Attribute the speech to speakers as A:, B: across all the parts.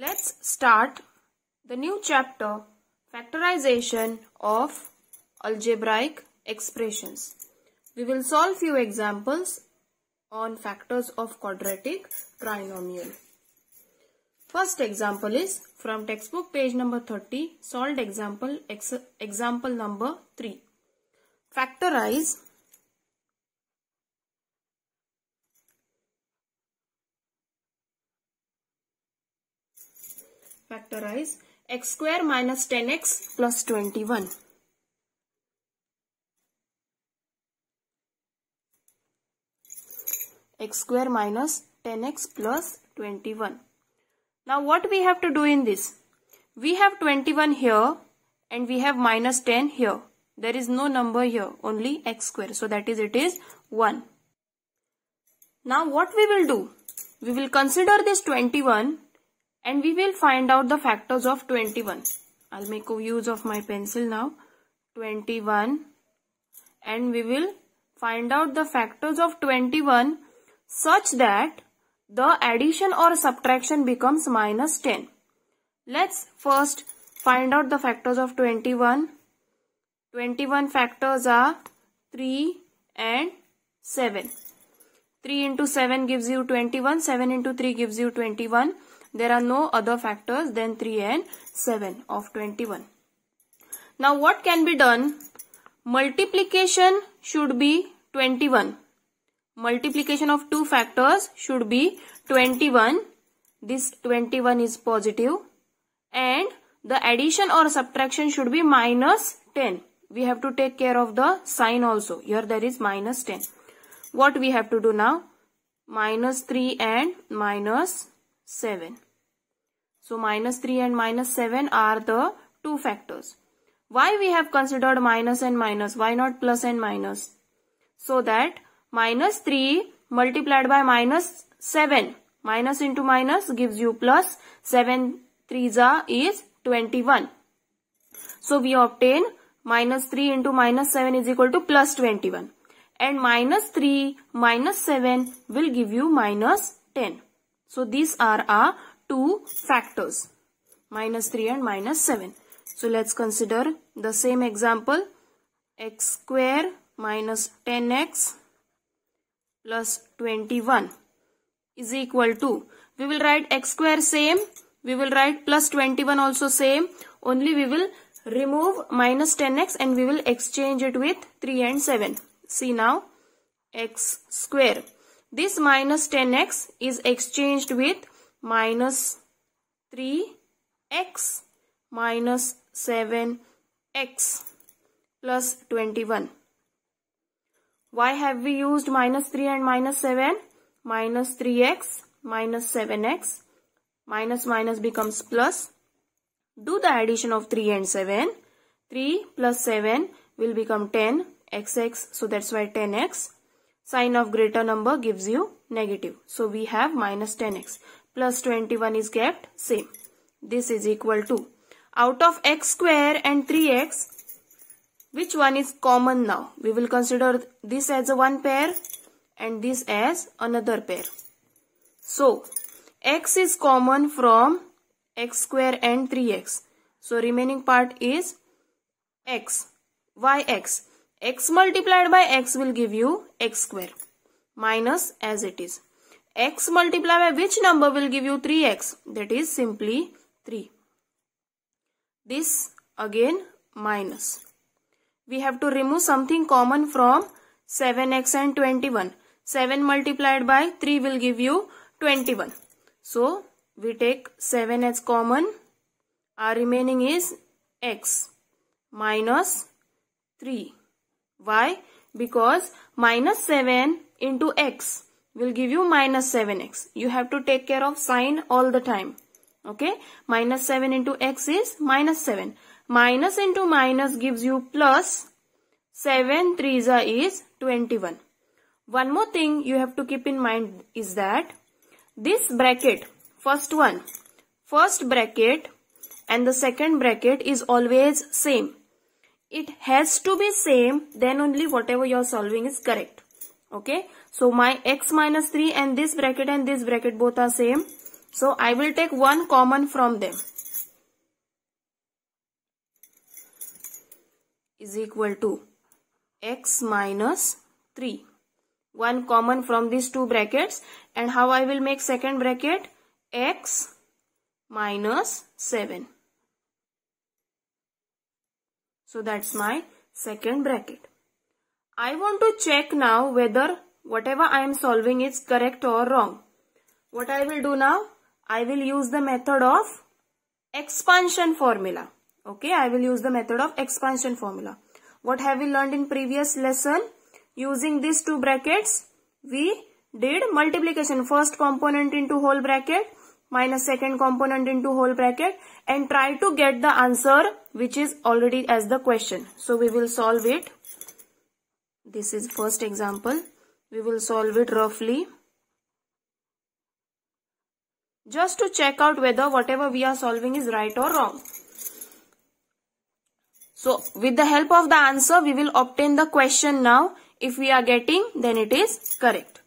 A: Let's start the new chapter factorization of algebraic expressions. We will solve few examples on factors of quadratic trinomial. First example is from textbook page number 30 solved example ex example number 3. Factorize Factorize x square minus 10x plus 21. x square minus 10x plus 21. Now what we have to do in this? We have 21 here and we have minus 10 here. There is no number here, only x square. So that is it is 1. Now what we will do? We will consider this 21 and we will find out the factors of 21. I'll make use of my pencil now. 21 and we will find out the factors of 21 such that the addition or subtraction becomes minus 10. Let's first find out the factors of 21. 21 factors are 3 and 7. 3 into 7 gives you 21, 7 into 3 gives you 21. There are no other factors than 3 and 7 of 21. Now what can be done? Multiplication should be 21. Multiplication of two factors should be 21. This 21 is positive and the addition or subtraction should be minus 10. We have to take care of the sign also. Here there is minus 10. What we have to do now? Minus 3 and minus 7. So minus 3 and minus 7 are the two factors. Why we have considered minus and minus? Why not plus and minus? So that minus 3 multiplied by minus 7. Minus into minus gives you plus 7 3s is 21. So we obtain minus 3 into minus 7 is equal to plus 21. And minus 3 minus 7 will give you minus 10. So these are our two factors minus 3 and minus 7. So let's consider the same example x square minus 10x plus 21 is equal to we will write x square same we will write plus 21 also same only we will remove minus 10x and we will exchange it with 3 and 7 see now x square this minus 10x is exchanged with minus 3x minus 7x plus 21. Why have we used minus 3 and minus 7? Minus 3x minus 7x minus minus becomes plus. Do the addition of 3 and 7. 3 plus 7 will become 10 xx so that's why 10x Sign of greater number gives you negative. So we have minus 10x. Plus 21 is kept same. This is equal to out of x square and 3x which one is common now? We will consider this as a one pair and this as another pair. So, x is common from x square and 3x. So, remaining part is x, x multiplied by x will give you x square minus as it is. x multiplied by which number will give you 3x? That is simply 3. This again minus. We have to remove something common from 7x and 21. 7 multiplied by 3 will give you 21. So, we take 7 as common. Our remaining is x minus 3. Why? because minus 7 into x will give you minus 7x. You have to take care of sign all the time. Okay. Minus 7 into x is minus 7. Minus into minus gives you plus 7 3s is 21. One more thing you have to keep in mind is that this bracket, first one, first bracket and the second bracket is always same it has to be same then only whatever you're solving is correct okay so my x minus 3 and this bracket and this bracket both are same so i will take one common from them is equal to x minus 3 one common from these two brackets and how i will make second bracket x minus 7 so that's my second bracket. I want to check now whether whatever I am solving is correct or wrong. What I will do now? I will use the method of expansion formula. Okay, I will use the method of expansion formula. What have we learned in previous lesson? Using these two brackets, we did multiplication. First component into whole bracket minus second component into whole bracket and try to get the answer which is already as the question. So we will solve it. This is first example. We will solve it roughly. Just to check out whether whatever we are solving is right or wrong. So with the help of the answer, we will obtain the question now. If we are getting, then it is correct.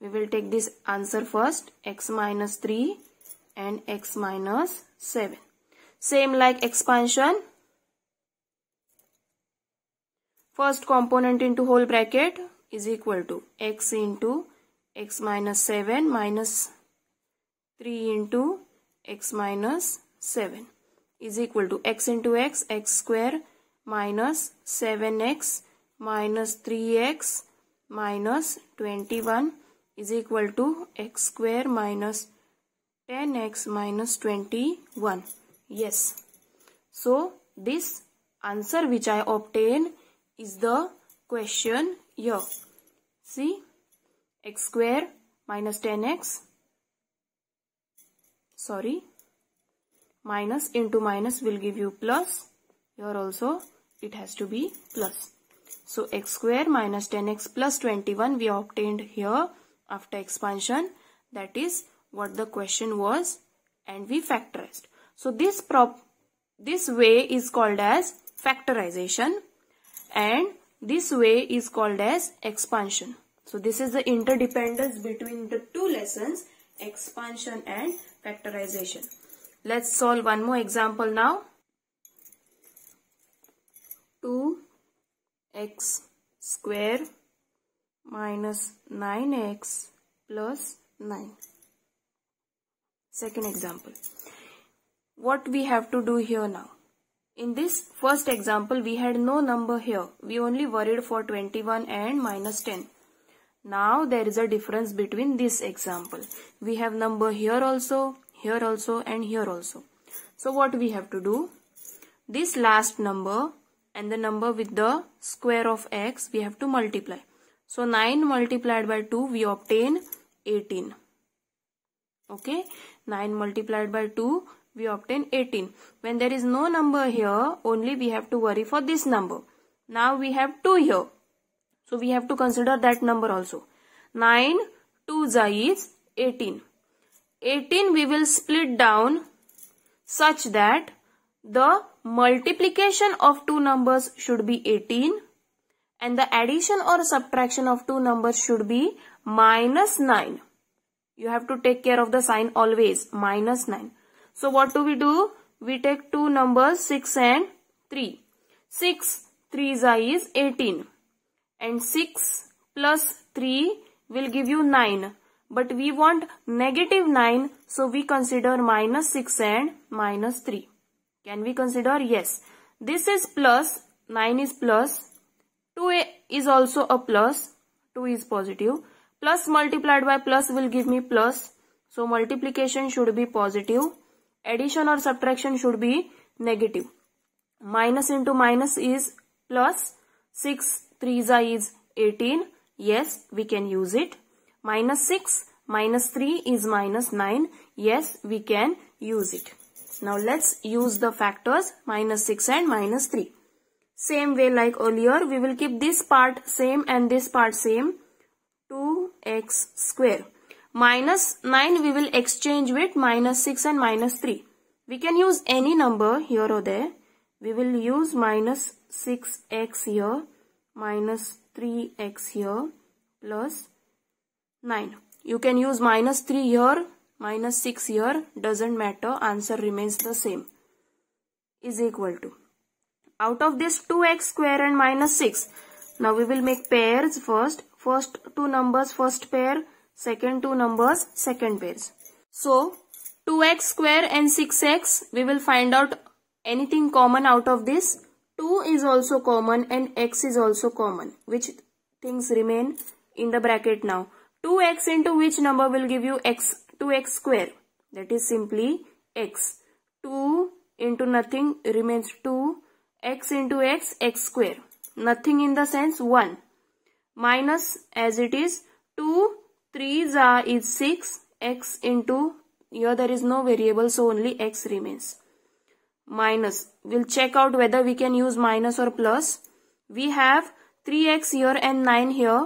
A: We will take this answer first, x minus 3 and x minus 7. Same like expansion. First component into whole bracket is equal to x into x minus 7 minus 3 into x minus 7 is equal to x into x, x square minus 7x minus 3x minus 21 is equal to x square minus 10x minus 21. Yes. So, this answer which I obtained is the question here. See, x square minus 10x, sorry, minus into minus will give you plus. Here also, it has to be plus. So, x square minus 10x plus 21 we obtained here after expansion. That is what the question was and we factorized. So this prop this way is called as factorization and this way is called as expansion. So this is the interdependence between the two lessons expansion and factorization. Let's solve one more example now. 2x square minus 9x plus 9. Second example what we have to do here now. In this first example, we had no number here. We only worried for 21 and minus 10. Now there is a difference between this example. We have number here also, here also and here also. So what we have to do? This last number and the number with the square of x we have to multiply. So 9 multiplied by 2 we obtain 18. Okay. 9 multiplied by 2 we obtain 18. When there is no number here, only we have to worry for this number. Now we have 2 here. So we have to consider that number also. 9, 2 is 18. 18 we will split down such that the multiplication of two numbers should be 18 and the addition or subtraction of two numbers should be minus 9. You have to take care of the sign always, minus 9. So what do we do? We take two numbers 6 and 3. 6 3 is 18 and 6 plus 3 will give you 9. But we want negative 9 so we consider minus 6 and minus 3. Can we consider? Yes. This is plus 9 is plus 2 is also a plus 2 is positive plus multiplied by plus will give me plus so multiplication should be positive addition or subtraction should be negative. Minus into minus is plus 6 3 is 18. Yes, we can use it. Minus 6 minus 3 is minus 9. Yes, we can use it. Now let's use the factors minus 6 and minus 3. Same way like earlier, we will keep this part same and this part same. 2x square. Minus 9 we will exchange with minus 6 and minus 3. We can use any number here or there. We will use minus 6x here, minus 3x here, plus 9. You can use minus 3 here, minus 6 here, doesn't matter, answer remains the same. Is equal to. Out of this 2x square and minus 6, now we will make pairs first. First two numbers, first pair, second two numbers second pairs so 2x square and 6x we will find out anything common out of this 2 is also common and x is also common which things remain in the bracket now 2x into which number will give you x 2x square that is simply x 2 into nothing remains 2 x into x x square nothing in the sense 1 minus as it is 2 3 za is 6 x into here there is no variable so only x remains minus we'll check out whether we can use minus or plus we have 3x here and 9 here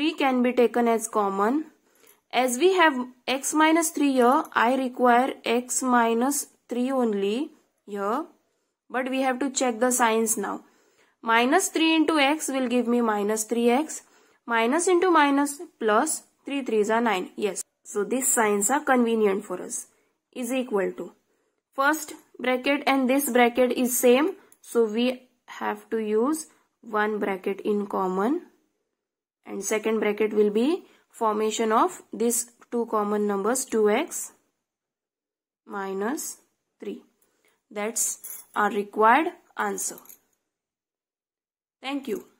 A: 3 can be taken as common as we have x minus 3 here i require x minus 3 only here but we have to check the signs now minus 3 into x will give me minus 3x minus into minus plus 3 3s are 9. Yes. So these signs are convenient for us. Is equal to. First bracket and this bracket is same. So we have to use one bracket in common. And second bracket will be formation of these two common numbers 2x minus 3. That's our required answer. Thank you.